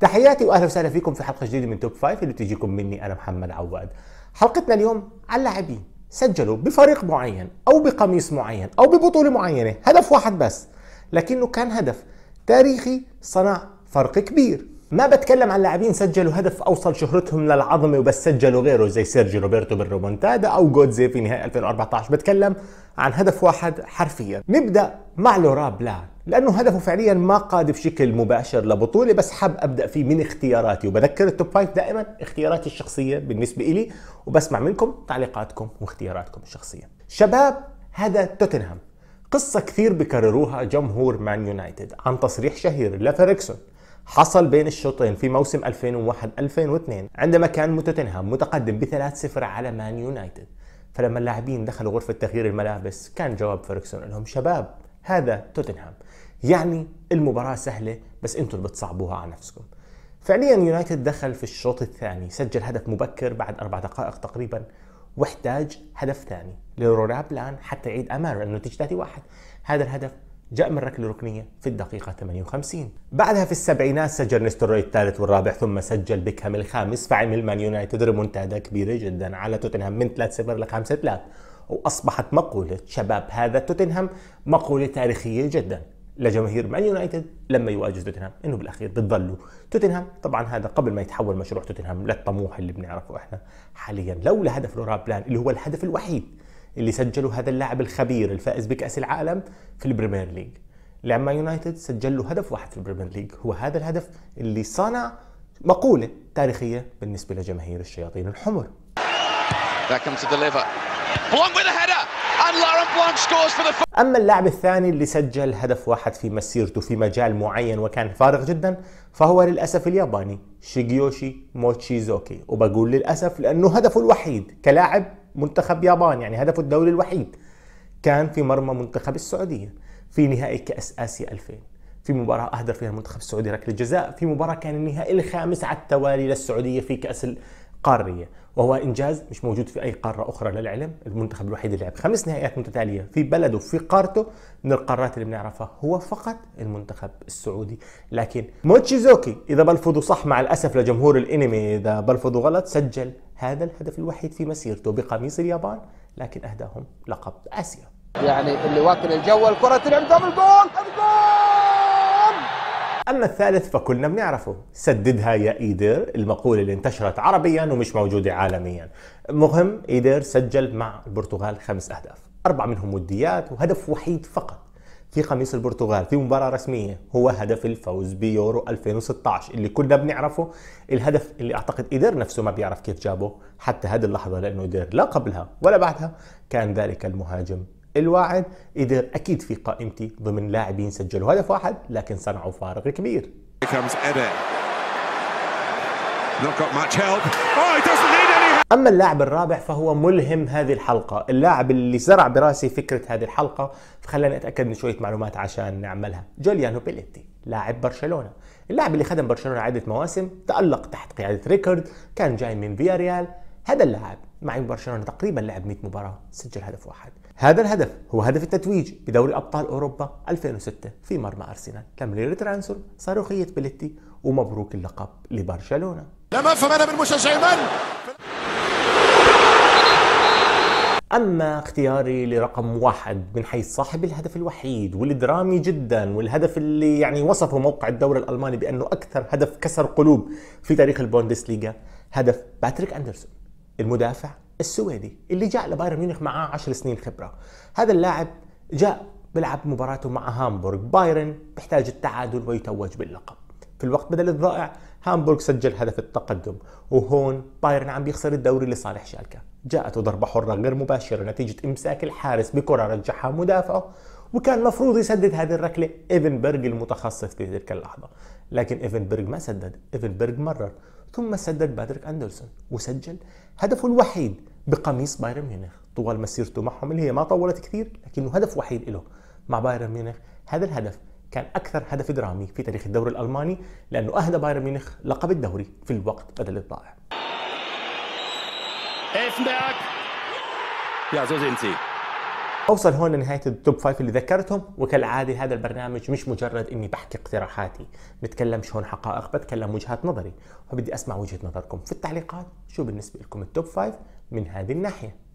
تحياتي واهلا وسهلا فيكم في حلقه جديده من توب فايف اللي تجيكم مني انا محمد عواد. حلقتنا اليوم عن لاعبين سجلوا بفريق معين او بقميص معين او ببطوله معينه، هدف واحد بس، لكنه كان هدف تاريخي صنع فرق كبير. ما بتكلم عن لاعبين سجلوا هدف اوصل شهرتهم للعظمه وبس سجلوا غيره زي سيرجي روبرتو بالرومونتادا او جودزي في نهائي 2014 بتكلم عن هدف واحد حرفيا نبدا مع لورا بلان لانه هدفه فعليا ما قاد بشكل مباشر لبطوله بس حاب ابدا فيه من اختياراتي وبذكر التوب فايف دائما اختياراتي الشخصيه بالنسبه الي وبسمع منكم تعليقاتكم واختياراتكم الشخصيه شباب هذا توتنهام قصة كثير بكرروها جمهور مان يونايتد عن تصريح شهير لفريكسون حصل بين الشوطين في موسم 2001 2002 عندما كان توتنهام متقدم ب 3-0 على مان يونايتد فلما اللاعبين دخلوا غرفه تغيير الملابس كان جواب فيرجسون لهم شباب هذا توتنهام يعني المباراه سهله بس انتم اللي بتصعبوها على نفسكم فعليا يونايتد دخل في الشوط الثاني سجل هدف مبكر بعد اربع دقائق تقريبا واحتاج هدف ثاني لروناب حتى يعيد امام النتيجه 3-1 هذا الهدف جاء من ركل ركنية في الدقيقة 58 بعدها في السبعينات سجل نستروي الثالث والرابع ثم سجل بيكهام الخامس فعمل مان يونايتد ريمونتادا كبيرة جدا على توتنهام من 3-0 ل 5-3 وأصبحت مقولة شباب هذا توتنهام مقولة تاريخية جدا لجماهير مان يونايتد لما يواجه توتنهام انه بالاخير بتضلوا توتنهام طبعا هذا قبل ما يتحول مشروع توتنهام للطموح اللي بنعرفه احنا حاليا لولا هدف لورا بلان اللي هو الهدف الوحيد اللي سجله هذا اللاعب الخبير الفائز بكأس العالم في البريمير ليج لما يونايتد سجل له هدف واحد في البريمير ليج هو هذا الهدف اللي صنع مقولة تاريخية بالنسبة لجماهير الشياطين الحمر أما اللاعب الثاني اللي سجل هدف واحد في مسيرته في مجال معين وكان فارغ جدا فهو للأسف الياباني شيجيوشي موتشيزوكي وبقول للأسف لأنه هدفه الوحيد كلاعب منتخب يابان يعني هدفه الدولي الوحيد كان في مرمى منتخب السعوديه في نهائي كاس اسيا 2000 في مباراة أهدر فيها المنتخب السعودي ركلة جزاء في مباراة كان النهائي الخامس على التوالي للسعودية في كأس القارية وهو إنجاز مش موجود في أي قارة أخرى للعلم المنتخب الوحيد اللي لعب خمس نهائيات متتالية في بلده في قارته من القارات اللي بنعرفها هو فقط المنتخب السعودي لكن موتشيزوكي إذا بلفظه صح مع الأسف لجمهور الإنمي إذا بلفظه غلط سجل هذا الهدف الوحيد في مسيرته بقميص اليابان لكن أهداهم لقب آسيا يعني اللي واكل الجو الكرة تلعب قبل الجول أما الثالث فكلنا بنعرفه سددها يا ايدر المقولة اللي انتشرت عربيا ومش موجودة عالميا مهم ايدر سجل مع البرتغال خمس أهداف اربع منهم وديات وهدف وحيد فقط في قميص البرتغال في مباراه رسميه هو هدف الفوز بيورو 2016 اللي كلنا بنعرفه الهدف اللي اعتقد ادير نفسه ما بيعرف كيف جابه حتى هذه اللحظه لانه ادير لا قبلها ولا بعدها كان ذلك المهاجم الواعد ادير اكيد في قائمتي ضمن لاعبين سجلوا هدف واحد لكن صنعوا فارق كبير Here comes Not got much help. Oh, he doesn't need it. أما اللاعب الرابع فهو ملهم هذه الحلقة اللاعب اللي زرع براسي فكرة هذه الحلقة فخلاني أتأكد من شوية معلومات عشان نعملها جوليانو بيليتي لاعب برشلونة اللاعب اللي خدم برشلونة عدة مواسم تألق تحت قيادة ريكارد كان جاي من فياريال هذا اللاعب مع برشلونة تقريبا لعب 100 مباراة سجل هدف واحد هذا الهدف هو هدف التتويج بدوري أبطال أوروبا 2006 في مرمى أرسنال تمريرة رانسون صاروخية بليتي ومبروك اللقب لبرشلونة لم أفهم أنا من مشجعي من أما اختياري لرقم واحد من حيث صاحب الهدف الوحيد والدرامي جدا والهدف اللي يعني وصفه موقع الدوري الألماني بأنه أكثر هدف كسر قلوب في تاريخ البوندسليغا هدف باتريك أندرسون المدافع السويدي اللي جاء لبايرن ميونخ معاه 10 سنين خبرة هذا اللاعب جاء بلعب مباراته مع هامبورغ بايرن بيحتاج التعادل ويتوج باللقب في الوقت بدل الضائع هامبورغ سجل هدف التقدم وهون بايرن عم بيخسر الدوري لصالح شالكة جاءته ضربة حرة غير مباشرة نتيجة إمساك الحارس بكرة رجحها مدافعه وكان مفروض يسدد هذه الركلة ايفن بيرغ المتخصص في تلك اللحظة لكن ايفن بيرغ ما سدد ايفن بيرغ مرر ثم سدد بادريك أندرسون وسجل هدفه الوحيد بقميص بايرن ميونخ طوال مسيرته معهم اللي هي ما طولت كثير لكنه هدف وحيد له مع بايرن ميونخ هذا الهدف كان اكثر هدف درامي في تاريخ الدوري الالماني لانه اهدى بايرن ميونخ لقب الدوري في الوقت بدل الضائع. اوصل هون لنهايه التوب فايف اللي ذكرتهم وكالعاده هذا البرنامج مش مجرد اني بحكي اقتراحاتي بتكلمش هون حقائق بتكلم وجهات نظري وبدي اسمع وجهه نظركم في التعليقات شو بالنسبه لكم التوب فايف من هذه الناحيه